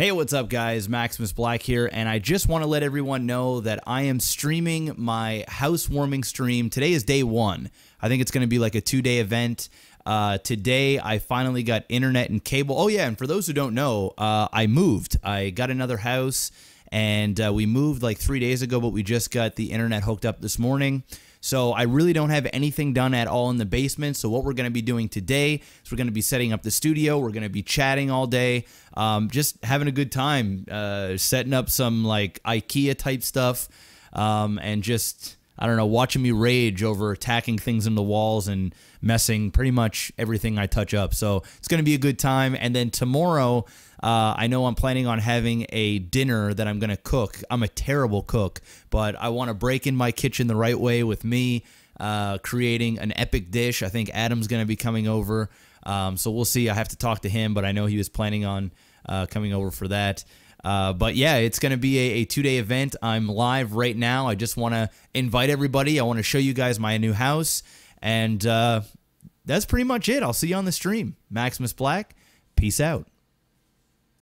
Hey, what's up, guys? Maximus Black here, and I just want to let everyone know that I am streaming my housewarming stream. Today is day one. I think it's going to be like a two day event. Uh, today, I finally got internet and cable. Oh, yeah, and for those who don't know, uh, I moved. I got another house, and uh, we moved like three days ago, but we just got the internet hooked up this morning. So I really don't have anything done at all in the basement. So what we're going to be doing today is we're going to be setting up the studio. We're going to be chatting all day, um, just having a good time, uh, setting up some like IKEA type stuff, um, and just I don't know, watching me rage over attacking things in the walls and messing pretty much everything I touch up. So it's going to be a good time. And then tomorrow, uh, I know I'm planning on having a dinner that I'm going to cook. I'm a terrible cook, but I want to break in my kitchen the right way with me uh, creating an epic dish. I think Adam's going to be coming over. Um, so we'll see. I have to talk to him, but I know he was planning on uh, coming over for that. Uh, but yeah, it's going to be a, a two day event. I'm live right now. I just want to invite everybody. I want to show you guys my new house. And uh, that's pretty much it. I'll see you on the stream. Maximus Black, peace out.